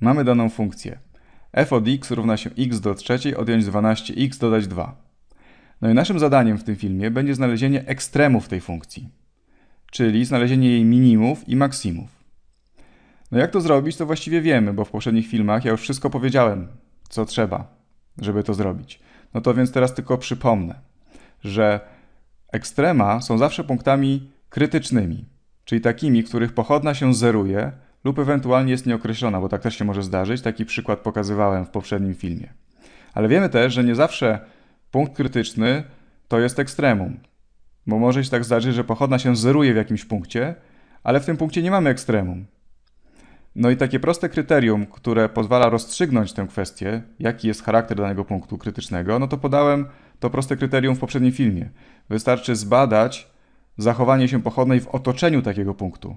Mamy daną funkcję. f od x równa się x do trzeciej, odjąć 12x, dodać 2. No i naszym zadaniem w tym filmie będzie znalezienie ekstremów tej funkcji, czyli znalezienie jej minimów i maksimów. No jak to zrobić, to właściwie wiemy, bo w poprzednich filmach ja już wszystko powiedziałem, co trzeba, żeby to zrobić. No to więc teraz tylko przypomnę, że ekstrema są zawsze punktami krytycznymi, czyli takimi, których pochodna się zeruje, lub ewentualnie jest nieokreślona, bo tak też się może zdarzyć. Taki przykład pokazywałem w poprzednim filmie. Ale wiemy też, że nie zawsze punkt krytyczny to jest ekstremum, bo może się tak zdarzyć, że pochodna się zeruje w jakimś punkcie, ale w tym punkcie nie mamy ekstremum. No i takie proste kryterium, które pozwala rozstrzygnąć tę kwestię, jaki jest charakter danego punktu krytycznego, no to podałem to proste kryterium w poprzednim filmie. Wystarczy zbadać zachowanie się pochodnej w otoczeniu takiego punktu.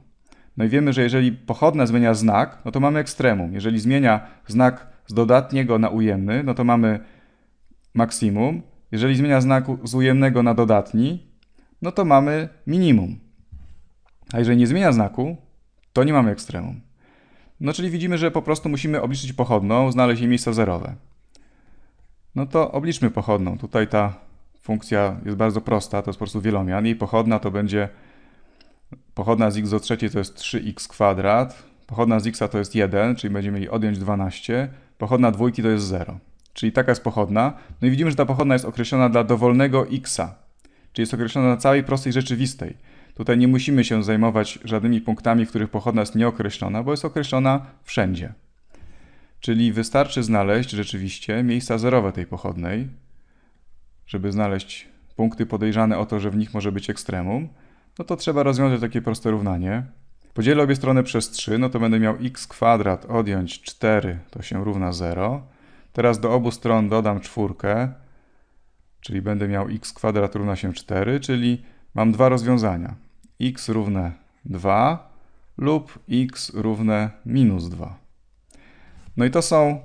No i wiemy, że jeżeli pochodna zmienia znak, no to mamy ekstremum. Jeżeli zmienia znak z dodatniego na ujemny, no to mamy maksimum. Jeżeli zmienia znak z ujemnego na dodatni, no to mamy minimum. A jeżeli nie zmienia znaku, to nie mamy ekstremum. No czyli widzimy, że po prostu musimy obliczyć pochodną, znaleźć jej miejsca zerowe. No to obliczmy pochodną. Tutaj ta funkcja jest bardzo prosta, to jest po prostu wielomian. i pochodna to będzie Pochodna z x do trzeciej to jest 3x kwadrat. Pochodna z x to jest 1, czyli będziemy mieli odjąć 12. Pochodna dwójki to jest 0. Czyli taka jest pochodna. No i widzimy, że ta pochodna jest określona dla dowolnego x, czyli jest określona na całej prostej rzeczywistej. Tutaj nie musimy się zajmować żadnymi punktami, w których pochodna jest nieokreślona, bo jest określona wszędzie. Czyli wystarczy znaleźć rzeczywiście miejsca zerowe tej pochodnej, żeby znaleźć punkty podejrzane o to, że w nich może być ekstremum no to trzeba rozwiązać takie proste równanie. Podzielę obie strony przez 3, no to będę miał x kwadrat odjąć 4, to się równa 0. Teraz do obu stron dodam czwórkę, czyli będę miał x kwadrat równa się 4, czyli mam dwa rozwiązania. x równe 2 lub x równe minus 2. No i to są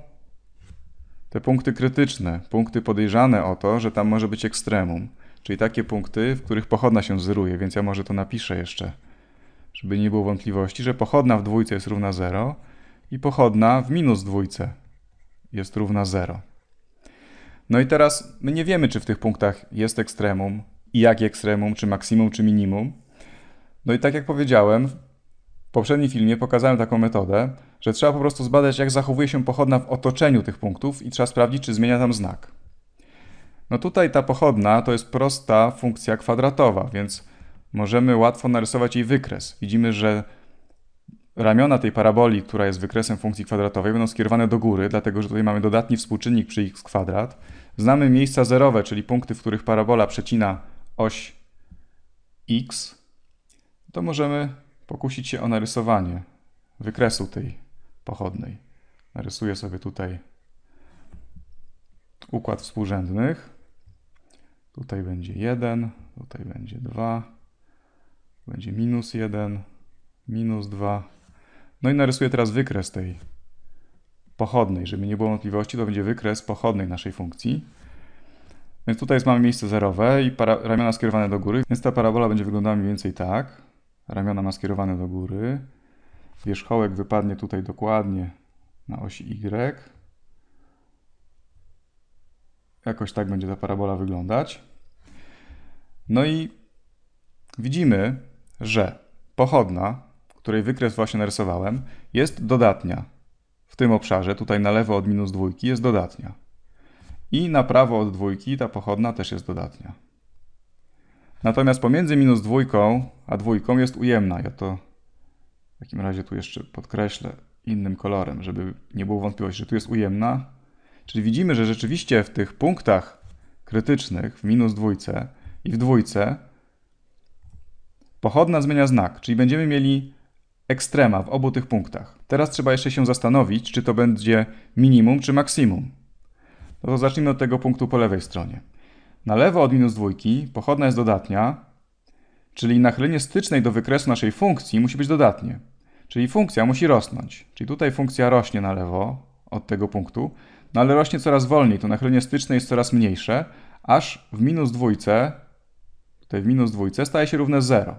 te punkty krytyczne, punkty podejrzane o to, że tam może być ekstremum czyli takie punkty, w których pochodna się zeruje, więc ja może to napiszę jeszcze, żeby nie było wątpliwości, że pochodna w dwójce jest równa 0 i pochodna w minus dwójce jest równa 0. No i teraz my nie wiemy, czy w tych punktach jest ekstremum i jak ekstremum, czy maksimum, czy minimum. No i tak jak powiedziałem, w poprzednim filmie pokazałem taką metodę, że trzeba po prostu zbadać, jak zachowuje się pochodna w otoczeniu tych punktów i trzeba sprawdzić, czy zmienia tam znak. No tutaj ta pochodna to jest prosta funkcja kwadratowa, więc możemy łatwo narysować jej wykres. Widzimy, że ramiona tej paraboli, która jest wykresem funkcji kwadratowej, będą skierowane do góry, dlatego że tutaj mamy dodatni współczynnik przy x kwadrat. Znamy miejsca zerowe, czyli punkty, w których parabola przecina oś x. To możemy pokusić się o narysowanie wykresu tej pochodnej. Narysuję sobie tutaj układ współrzędnych. Tutaj będzie 1, tutaj będzie 2, będzie minus 1, minus 2. No i narysuję teraz wykres tej pochodnej. Żeby nie było wątpliwości, to będzie wykres pochodnej naszej funkcji. Więc tutaj jest, mamy miejsce zerowe i para, ramiona skierowane do góry, więc ta parabola będzie wyglądała mniej więcej tak. Ramiona ma skierowane do góry. Wierzchołek wypadnie tutaj dokładnie na osi Y. Jakoś tak będzie ta parabola wyglądać. No i widzimy, że pochodna, której wykres właśnie narysowałem, jest dodatnia. W tym obszarze, tutaj na lewo od minus dwójki, jest dodatnia. I na prawo od dwójki ta pochodna też jest dodatnia. Natomiast pomiędzy minus dwójką a dwójką jest ujemna. Ja to w takim razie tu jeszcze podkreślę innym kolorem, żeby nie było wątpliwości, że tu jest ujemna, Czyli widzimy, że rzeczywiście w tych punktach krytycznych w minus dwójce i w dwójce pochodna zmienia znak, czyli będziemy mieli ekstrema w obu tych punktach. Teraz trzeba jeszcze się zastanowić, czy to będzie minimum, czy maksimum. No to zacznijmy od tego punktu po lewej stronie. Na lewo od minus dwójki pochodna jest dodatnia, czyli nachylenie stycznej do wykresu naszej funkcji musi być dodatnie. Czyli funkcja musi rosnąć. Czyli tutaj funkcja rośnie na lewo od tego punktu, no ale rośnie coraz wolniej. To nachylenie styczne jest coraz mniejsze, aż w minus dwójce, tutaj w minus dwójce, staje się równe 0.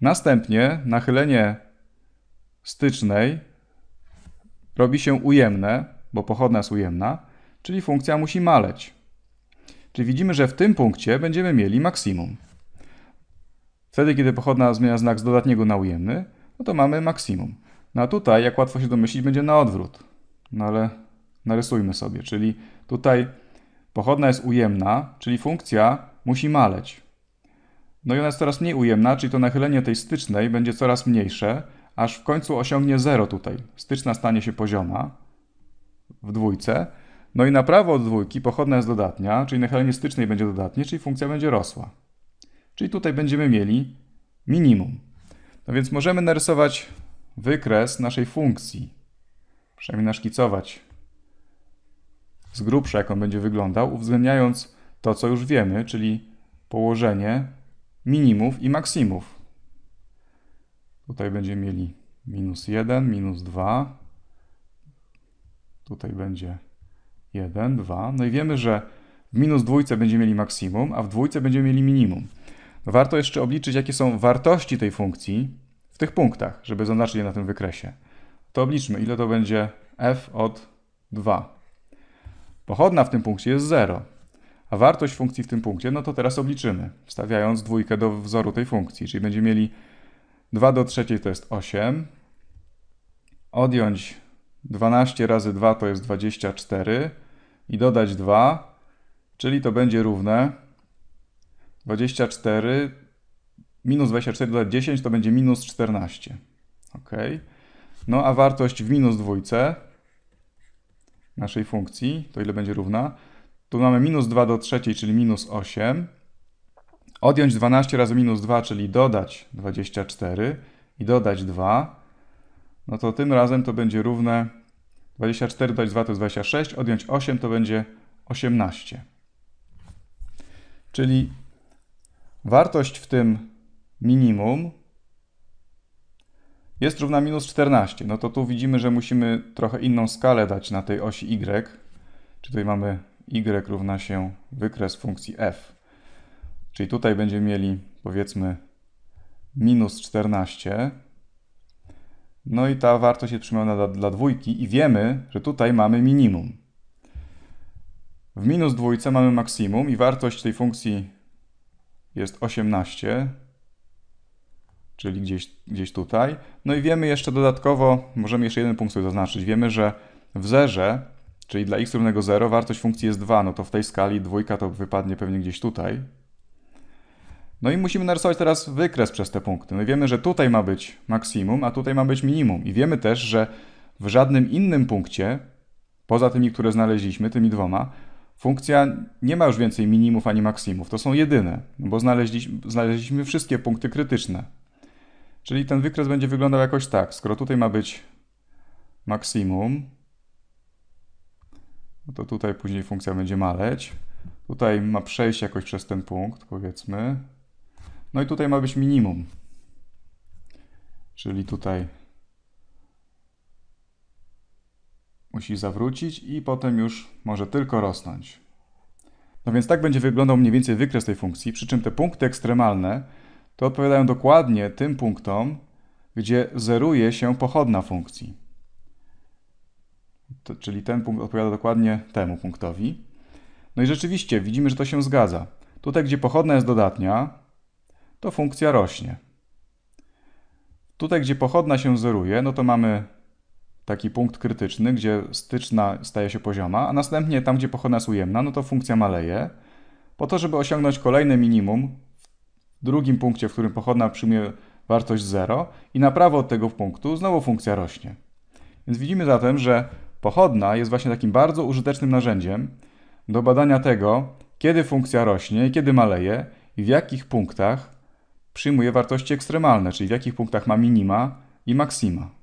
Następnie nachylenie stycznej robi się ujemne, bo pochodna jest ujemna, czyli funkcja musi maleć. Czyli widzimy, że w tym punkcie będziemy mieli maksimum. Wtedy, kiedy pochodna zmienia znak z dodatniego na ujemny, no to mamy maksimum. No a tutaj, jak łatwo się domyślić, będzie na odwrót. No ale narysujmy sobie. Czyli tutaj pochodna jest ujemna, czyli funkcja musi maleć. No i ona jest coraz mniej ujemna, czyli to nachylenie tej stycznej będzie coraz mniejsze, aż w końcu osiągnie 0 tutaj. Styczna stanie się pozioma w dwójce. No i na prawo od dwójki pochodna jest dodatnia, czyli nachylenie stycznej będzie dodatnie, czyli funkcja będzie rosła. Czyli tutaj będziemy mieli minimum. No więc możemy narysować wykres naszej funkcji. Przynajmniej naszkicować z grubsza, jak on będzie wyglądał, uwzględniając to, co już wiemy, czyli położenie minimów i maksimów. Tutaj będziemy mieli minus 1, minus 2. Tutaj będzie 1, 2. No i wiemy, że w minus dwójce będziemy mieli maksimum, a w dwójce będziemy mieli minimum. Warto jeszcze obliczyć, jakie są wartości tej funkcji w tych punktach, żeby zaznaczyć je na tym wykresie. To obliczmy, ile to będzie f od 2. Pochodna w tym punkcie jest 0, a wartość funkcji w tym punkcie, no to teraz obliczymy, wstawiając dwójkę do wzoru tej funkcji, czyli będziemy mieli 2 do trzeciej to jest 8, odjąć 12 razy 2 to jest 24 i dodać 2, czyli to będzie równe 24 minus 24 dodać 10 to będzie minus 14. Ok. No a wartość w minus dwójce naszej funkcji, to ile będzie równa? Tu mamy minus 2 do trzeciej, czyli minus 8. Odjąć 12 razy minus 2, czyli dodać 24 i dodać 2. No to tym razem to będzie równe 24 dodać 2 to jest 26, odjąć 8 to będzie 18. Czyli wartość w tym minimum jest równa minus 14. No to tu widzimy, że musimy trochę inną skalę dać na tej osi y. Czyli tutaj mamy y równa się wykres funkcji f. Czyli tutaj będziemy mieli powiedzmy minus 14. No i ta wartość jest przyjmowana dla, dla dwójki i wiemy, że tutaj mamy minimum. W minus dwójce mamy maksimum i wartość tej funkcji jest 18 czyli gdzieś, gdzieś tutaj. No i wiemy jeszcze dodatkowo, możemy jeszcze jeden punkt sobie zaznaczyć. Wiemy, że w zerze, czyli dla x równego 0, wartość funkcji jest 2, no to w tej skali dwójka to wypadnie pewnie gdzieś tutaj. No i musimy narysować teraz wykres przez te punkty. No i wiemy, że tutaj ma być maksimum, a tutaj ma być minimum. I wiemy też, że w żadnym innym punkcie, poza tymi, które znaleźliśmy, tymi dwoma, funkcja nie ma już więcej minimów ani maksimów. To są jedyne, bo znaleźliśmy, znaleźliśmy wszystkie punkty krytyczne. Czyli ten wykres będzie wyglądał jakoś tak. Skoro tutaj ma być maksimum, no to tutaj później funkcja będzie maleć. Tutaj ma przejść jakoś przez ten punkt, powiedzmy. No i tutaj ma być minimum. Czyli tutaj musi zawrócić i potem już może tylko rosnąć. No więc tak będzie wyglądał mniej więcej wykres tej funkcji, przy czym te punkty ekstremalne to odpowiadają dokładnie tym punktom, gdzie zeruje się pochodna funkcji. To, czyli ten punkt odpowiada dokładnie temu punktowi. No i rzeczywiście widzimy, że to się zgadza. Tutaj, gdzie pochodna jest dodatnia, to funkcja rośnie. Tutaj, gdzie pochodna się zeruje, no to mamy taki punkt krytyczny, gdzie styczna staje się pozioma, a następnie tam, gdzie pochodna jest ujemna, no to funkcja maleje, po to, żeby osiągnąć kolejne minimum, drugim punkcie, w którym pochodna przyjmuje wartość 0 i na prawo od tego punktu znowu funkcja rośnie. Więc widzimy zatem, że pochodna jest właśnie takim bardzo użytecznym narzędziem do badania tego, kiedy funkcja rośnie, kiedy maleje i w jakich punktach przyjmuje wartości ekstremalne, czyli w jakich punktach ma minima i maksima.